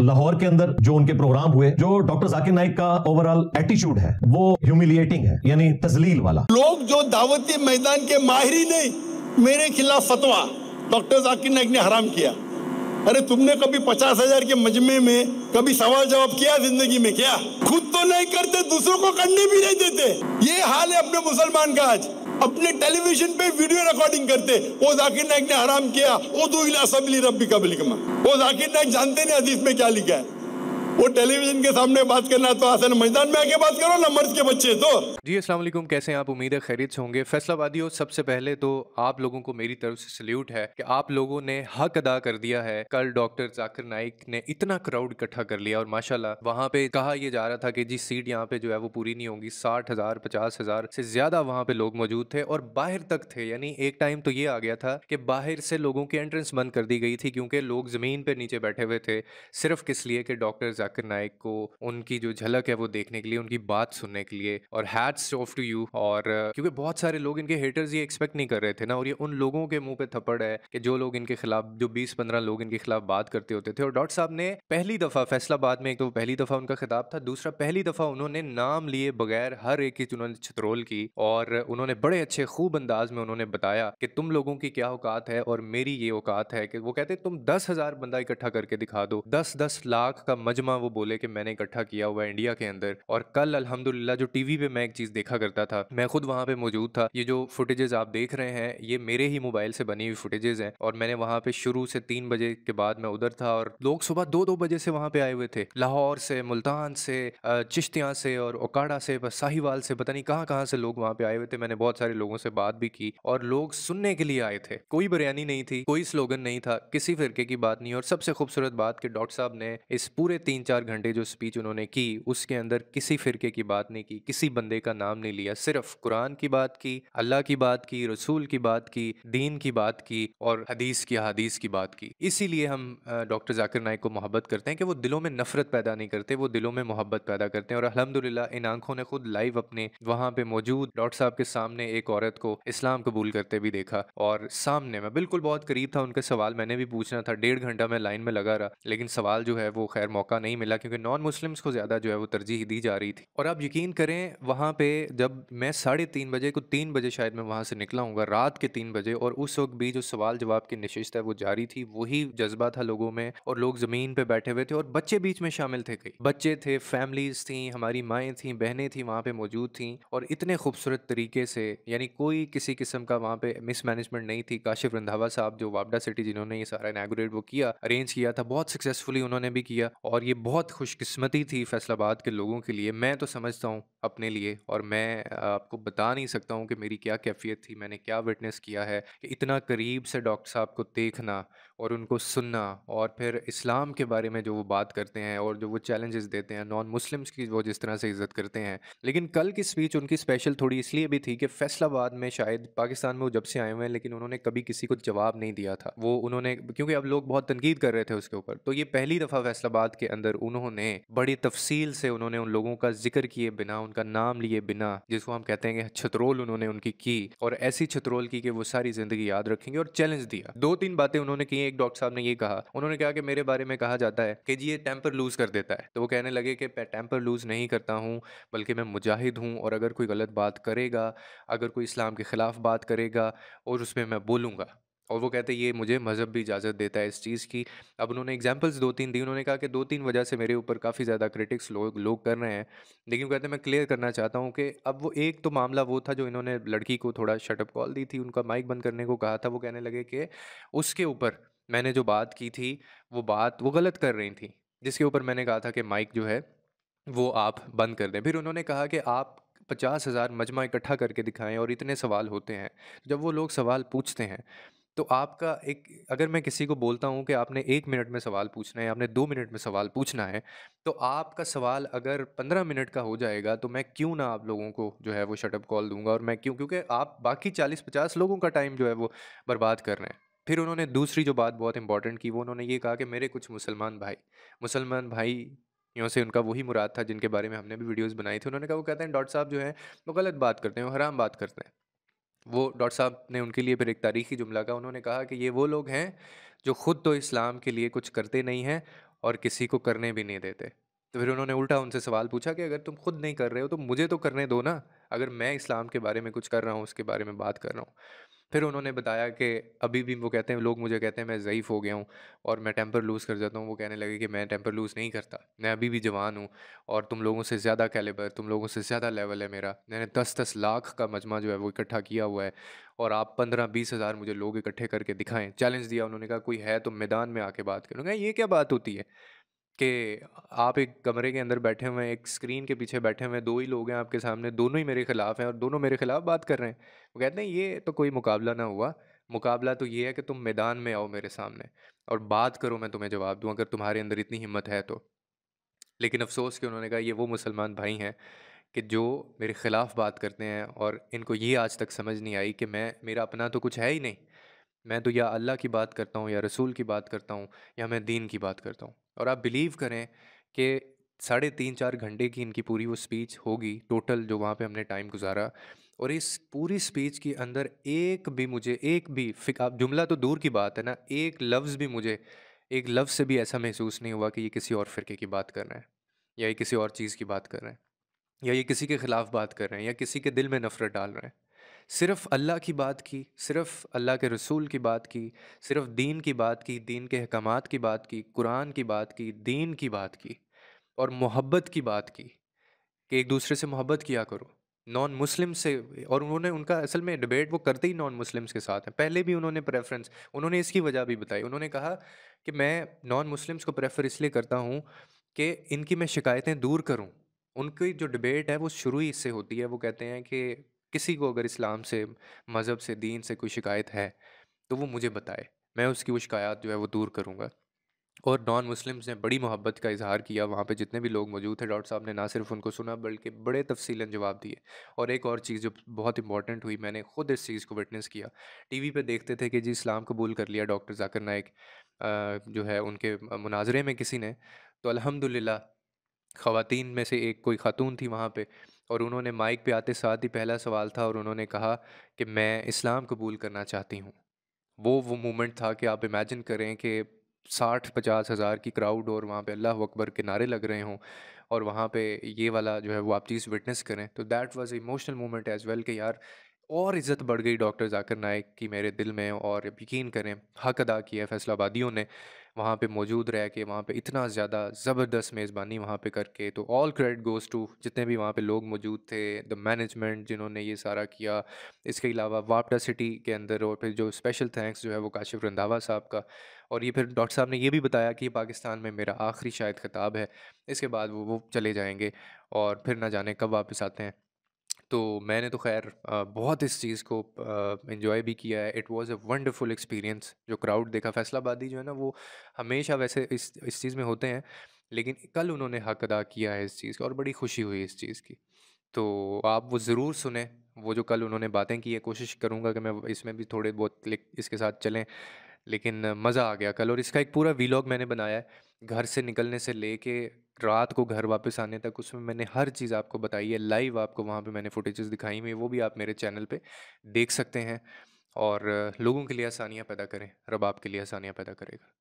लाहौर के अंदर जो उनके प्रोग्राम हुए जो डॉक्टर जाकिर नाइक का ओवरऑल एटीट्यूड है वो ह्यूमिलिएटिंग है यानी तजलील वाला लोग जो दावती मैदान के माहरी नहीं मेरे खिलाफ फतवा डॉक्टर जाकिर नाइक ने हराम किया अरे तुमने कभी पचास हजार के मजमे में कभी सवाल जवाब किया जिंदगी में क्या खुद तो नहीं करते दूसरों को करने भी नहीं देते ये हाल है अपने मुसलमान का आज अपने टेलीविजन पे वीडियो रिकॉर्डिंग करते वो जाकिर नाइक ने हराम किया वो दो असेंबली रब रबी कबल कमा वो जाकिर नाइक जानते नहीं हदीस में क्या लिखा है वो टेलीविजन के सामने बात करना तो आसान मैदान में आके बात करो ना मर्द के बच्चे तो जी असला कैसे हैं आप उम्मीद है खैरियत से होंगे फैसलाबादियों सबसे पहले तो आप लोगों को मेरी तरफ से सल्यूट है कि आप लोगों ने हक अदा कर दिया है कल डॉक्टर जाकिर नाइक ने इतना क्राउड इकट्ठा कर लिया और माशाला वहाँ पे कहा यह जा रहा था कि जी सीट यहाँ पे जो है वो पूरी नहीं होगी साठ हजार पचास हजार से ज्यादा वहाँ पे लोग मौजूद थे और बाहर तक थे यानी एक टाइम तो ये आ गया था कि बाहर से लोगों की एंट्रेंस बंद कर दी गई थी क्योंकि लोग जमीन पर नीचे बैठे हुए थे सिर्फ किस लिए कि डॉक्टर जाकिर नाइक को उनकी जो झलक है वो देखने के लिए उनकी बात सुनने के लिए और हैट्स ऑफ टू यू और क्योंकि बहुत सारे लोग इनके हेटर्स ये एक्सपेक्ट नहीं कर रहे थे ना और ये उन लोगों के मुंह पे थप्पड़ है कि जो लोग इनके खिलाफ जो बीस पंद्रह लोग इनके खिलाफ बात करते होते थे और डॉट साहब ने पहली दफ़ा फैसलाबाद में एक तो पहली दफ़ा उनका खिताब था दूसरा पहली दफ़ा उन्होंने नाम लिए बगैर हर एक चीज उन्होंने छतरोल की और उन्होंने बड़े अच्छे खूब अंदाज में उन्होंने बताया कि तुम लोगों की क्या औकात है और मेरी ये औकात है कि वो कहते तुम दस हज़ार बंदा इकट्ठा करके दिखा दो दस दस लाख का मजमा वो बोले कि मैंने इकट्ठा किया हुआ इंडिया के अंदर और कल अलहमदिल्ला जो टीवी पे मैं एक चीज़ देखा करता था मैं खुद वहाँ पे मौजूद था ये जो फुटेजेस आप देख रहे हैं ये मेरे ही मोबाइल से बनी हुई फुटेजेस हैं और मैंने वहाँ पे शुरू से तीन बजे के बाद मैं उधर था और लोग सुबह दो दो बजे से वहाँ पे आए हुए थे लाहौर से मुल्तान से चिश्तियाँ से और ओकाड़ा से साहिवाल से पता नहीं कहाँ कहाँ से लोग वहाँ पे आए हुए थे मैंने बहुत सारे लोगों से बात भी की और लोग सुनने के लिए आए थे कोई बिरयानी नहीं थी कोई स्लोगन नहीं था किसी फिरके की बात नहीं और सबसे खूबसूरत बात कि डॉक्टर साहब ने इस पूरे तीन चार घंटे जो स्पीच उन्होंने की उसके अंदर किसी फिरके की बात नहीं की किसी बंदे का नाम नहीं लिया सिर्फ कुरान की बात की अल्लाह की बात की रसूल की बात की दीन की बात की और हदीस की हदीस की बात की इसीलिए हम डॉक्टर जाकिर नायक को मोहब्बत करते हैं कि वो दिलों में नफरत पैदा नहीं करते वो दिलों में मोहब्बत पैदा करते हैं और अलहमदिल्ला इन आंखों ने खुद लाइव अपने वहाँ पे मौजूद डॉक्टर साहब के सामने एक औरत को इस्लाम कबूल करते भी देखा और सामने में बिल्कुल बहुत करीब था उनका सवाल मैंने भी पूछना था डेढ़ घंटा मैं लाइन में लगा रहा लेकिन सवाल जो है वो खैर मौका नहीं नहीं मिला क्योंकि नॉन मुस्लिम्स को ज़्यादा जो है वो तरजीह दी जा रही थी और आप यकीन करें वहाँ पे जब मैं साढ़े तीन बजे को तीन बजे शायद मैं वहाँ से निकला हूँ रात के तीन बजे और उस वक्त भी जो सवाल जवाब की नशिस्त है वो जारी थी वही जज्बा था लोगों में और लोग ज़मीन पर बैठे हुए थे और बच्चे बीच में शामिल थे कई बच्चे थे फैमिलीज़ थी हमारी माएँ थी बहनें थी वहाँ पर मौजूद थी और इतने खूबसूरत तरीके से यानी कोई किसी किस्म का वहाँ पर मिसमैनेजमेंट नहीं थी काशिफ रंधावा साहब जो वापडा सिटी जिन्होंने ये सारा इनाग्रेट वो किया अरेंज किया था बहुत सक्सेसफुली उन्होंने भी किया और ये बहुत खुशकिस्मती थी फैसलाबाद के लोगों के लिए मैं तो समझता हूँ अपने लिए और मैं आपको बता नहीं सकता हूँ कि मेरी क्या कैफियत थी मैंने क्या विटनेस किया है कि इतना करीब से डॉक्टर साहब को देखना और उनको सुनना और फिर इस्लाम के बारे में जो वो बात करते हैं और जो वो चैलेंजेस देते हैं नॉन मुस्लिम्स की वो जिस तरह से इज़्ज़त करते हैं लेकिन कल की स्पीच उनकी स्पेशल थोड़ी इसलिए भी थी कि फैसलाबाद में शायद पाकिस्तान में वो जब से आए हुए हैं लेकिन उन्होंने कभी किसी को जवाब नहीं दिया था वो उन्होंने क्योंकि अब लोग बहुत तनकीद कर रहे थे उसके ऊपर तो ये पहली दफ़ा फैसलाबाद के अंदर उन्होंने बड़ी तफसील से उन्होंने उन लोगों का जिक्र किए बिना उनका नाम लिए बिना जिसको हम कहते हैं कि छतरोल उन्होंने उनकी की और ऐसी छतरोल की कि वो सारी ज़िंदगी याद रखेंगे और चैलेंज दिया दो तीन बातें उन्होंने की एक डॉक्टर साहब ने ये कहा उन्होंने कहा कि मेरे बारे में कहा जाता है कि जी ये टेम्पर लूज़ कर देता है तो वो कहने लगे कि टेम्पर लूज़ नहीं करता हूँ बल्कि मैं मुजाहिद हूँ और अगर कोई गलत बात करेगा अगर कोई इस्लाम के ख़िलाफ़ बात करेगा और उस पर मैं बोलूँगा और वो कहते हैं ये मुझे मज़हब भी इजाज़त देता है इस चीज़ की अब उन्होंने एग्जांपल्स दो तीन दी उन्होंने कहा कि दो तीन वजह से मेरे ऊपर काफ़ी ज़्यादा क्रिटिक्स लोग लोग कर रहे हैं लेकिन वो कहते हैं मैं क्लियर करना चाहता हूँ कि अब वो एक तो मामला वो था जो इन्होंने लड़की को थोड़ा शटअप कॉल दी थी उनका माइक बंद करने को कहा था वो कहने लगे कि उसके ऊपर मैंने जो बात की थी वो बात वो गलत कर रही थी जिसके ऊपर मैंने कहा था कि माइक जो है वो आप बंद कर दें फिर उन्होंने कहा कि आप पचास हज़ार मजमा इकट्ठा करके दिखाएं और इतने सवाल होते हैं जब वो लोग सवाल पूछते हैं तो आपका एक अगर मैं किसी को बोलता हूँ कि आपने एक मिनट में सवाल पूछना है आपने दो मिनट में सवाल पूछना है तो आपका सवाल अगर पंद्रह मिनट का हो जाएगा तो मैं क्यों ना आप लोगों को जो है वो शटअप कॉल दूंगा और मैं क्यों क्योंकि आप बाकी चालीस पचास लोगों का टाइम जो है वो बर्बाद कर रहे हैं फिर उन्होंने दूसरी जो बात बहुत इंपॉर्टेंट की वो उन्होंने ये कहा कि मेरे कुछ मुसलमान भाई मुसलमान भाई यों से उनका वही मुराद था जिनके बारे में हमने भी वीडियोस बनाई थी उन्होंने कहा वो कहते हैं डॉक्टर साहब जो है वो गलत बात करते हैं वो हराम बात करते हैं वो डॉक्टर साहब ने उनके लिए फिर एक तारीखी जुमला कहा उन्होंने कहा कि ये वो लोग हैं जो ख़ुद तो इस्लाम के लिए कुछ करते नहीं हैं और किसी को करने भी नहीं देते तो फिर उन्होंने उल्टा उनसे सवाल पूछा कि अगर तुम खुद नहीं कर रहे हो तो मुझे तो करने दो ना अगर मैं इस्लाम के बारे में कुछ कर रहा हूँ उसके बारे में बात कर रहा हूँ फिर उन्होंने बताया कि अभी भी वो कहते हैं लोग मुझे कहते हैं मैं ज़यीफ़ हो गया हूँ और मैं टेम्पर लूज़ कर जाता हूँ वो कहने लगे कि मैं टेम्पर लूज़ नहीं करता मैं अभी भी जवान हूँ और तुम लोगों से ज़्यादा कैलेबर तुम लोगों से ज़्यादा लेवल है मेरा मैंने दस दस लाख का मजमा जो है वो इकट्ठा किया हुआ है और आप पंद्रह बीस हज़ार मुझे लोग इकट्ठे करके दिखाएं चैलेंज दिया उन्होंने कहा कोई है तो मैदान में आके बात करूँगा ये क्या बात होती है कि आप एक कमरे के अंदर बैठे हुए हैं एक स्क्रीन के पीछे बैठे हुए हैं दो ही लोग हैं आपके सामने दोनों ही मेरे ख़िलाफ़ हैं और दोनों मेरे ख़िलाफ़ बात कर रहे हैं वो कहते हैं ये तो कोई मुकाबला ना हुआ मुकाबला तो ये है कि तुम मैदान में आओ मेरे सामने और बात करो मैं तुम्हें जवाब दूँ अगर तुम्हारे अंदर इतनी हिम्मत है तो लेकिन अफसोस कि उन्होंने कहा ये वो मुसलमान भाई हैं कि जो मेरे ख़िलाफ़ बात करते हैं और इनको ये आज तक समझ नहीं आई कि मैं मेरा अपना तो कुछ है ही नहीं मैं तो या अल्लाह की बात करता हूँ या रसूल की बात करता हूँ या मैं दीन की बात करता हूँ और आप बिलीव करें कि साढ़े तीन चार घंटे की इनकी पूरी वो स्पीच होगी टोटल जो वहाँ पे हमने टाइम गुजारा और इस पूरी स्पीच के अंदर एक भी मुझे एक भी आप जुमला तो दूर की बात है ना एक लफ्ज़ भी मुझे एक लफ्ज़ से भी ऐसा महसूस नहीं हुआ कि ये किसी और फ़िरके की बात कर रहे हैं या ये किसी और चीज़ की बात कर रहे हैं या ये किसी के ख़िलाफ़ बात कर रहे हैं या किसी के दिल में नफ़रत डाल रहे हैं सिर्फ अल्लाह की बात की सिर्फ अल्लाह के रसूल की बात की सिर्फ दीन की बात की दीन के अहकाम की बात की कुरान की बात की दीन की बात की और मोहब्बत की बात की कि एक दूसरे से मोहब्बत किया करो नॉन मुस्लिम से और उन्होंने उनका असल में डिबेट वो करते ही नॉन मुस्लिम्स के साथ हैं पहले भी उन्होंने प्रेफरेंस उन्होंने इसकी वजह भी बताई उन्होंने कहा कि मैं नॉन मुस्लिम्स को प्रेफर इसलिए करता हूँ कि इनकी मैं शिकायतें दूर करूँ उनकी जो डिबेट है वो शुरू ही इससे होती है वो कहते हैं कि किसी को अगर इस्लाम से मज़हब से दीन से कोई शिकायत है तो वो मुझे बताए मैं उसकी वो शिकायत जो है वो दूर करूँगा और नॉन मुस्लिम्स ने बड़ी मोहब्बत का इजहार किया वहाँ पे जितने भी लोग मौजूद थे डॉक्टर साहब ने ना सिर्फ उनको सुना बल्कि बड़े तफसीला जवाब दिए और एक और चीज़ जो बहुत इंपॉर्टेंट हुई मैंने ख़ुद इस चीज़ को विटनेस किया टीवी पे देखते थे कि जी इस्लाम कबूल कर लिया डॉक्टर जाकर नायक जो है उनके मुनाजरे में किसी ने तो अलहमदिल्ला ख़वान में से एक कोई खातून थी वहाँ पर और उन्होंने माइक पे आते साथ ही पहला सवाल था और उन्होंने कहा कि मैं इस्लाम कबूल करना चाहती हूँ वो वो मोमेंट था कि आप इमेजिन करें कि साठ पचास हज़ार की क्राउड और वहाँ पे अल्लाह अकबर के नारे लग रहे हों और वहाँ पे ये वाला जो है वो आप चीज़ विटनेस करें तो that was emotional moment as well कि यार और इज़्ज़त बढ़ गई डॉक्टर जाकर नायक की मेरे दिल में और यकीन करें हक अदा किया फैसलाबादियों ने वहाँ पे मौजूद रह के वहाँ पे इतना ज़्यादा ज़बरदस्त मेज़बानी वहाँ पे करके तो ऑल क्रेडिट गोज़ टू जितने भी वहाँ पे लोग मौजूद थे द मैनेजमेंट जिन्होंने ये सारा किया इसके अलावा वापटा सिटी के अंदर और फिर जो स्पेशल थैंक्स जो है वो काशिफ रंधावा साहब का और ये फिर डॉक्टर साहब ने ये भी बताया कि पाकिस्तान में मेरा आखिरी शायद खिताब है इसके बाद वो वो चले जाएँगे और फिर ना जाने कब वापस आते हैं तो मैंने तो खैर बहुत इस चीज़ को इन्जॉय भी किया है it was a wonderful experience जो क्राउड देखा फैसलाबादी जो है ना वो हमेशा वैसे इस इस चीज़ में होते हैं लेकिन कल उन्होंने हक अदा किया है इस चीज़ का और बड़ी खुशी हुई इस चीज़ की तो आप वो ज़रूर सुने वो जो कल उन्होंने बातें की है कोशिश करूँगा कि मैं इसमें भी थोड़े बहुत इसके साथ चलें लेकिन मज़ा आ गया कल और इसका एक पूरा वीलॉग मैंने बनाया है घर से निकलने से ले के रात को घर वापस आने तक उसमें मैंने हर चीज़ आपको बताई है लाइव आपको वहाँ पे मैंने फुटेजेस दिखाई हुई वो भी आप मेरे चैनल पे देख सकते हैं और लोगों के लिए आसानियाँ पैदा करें रब आपके लिए आसानियाँ पैदा करेगा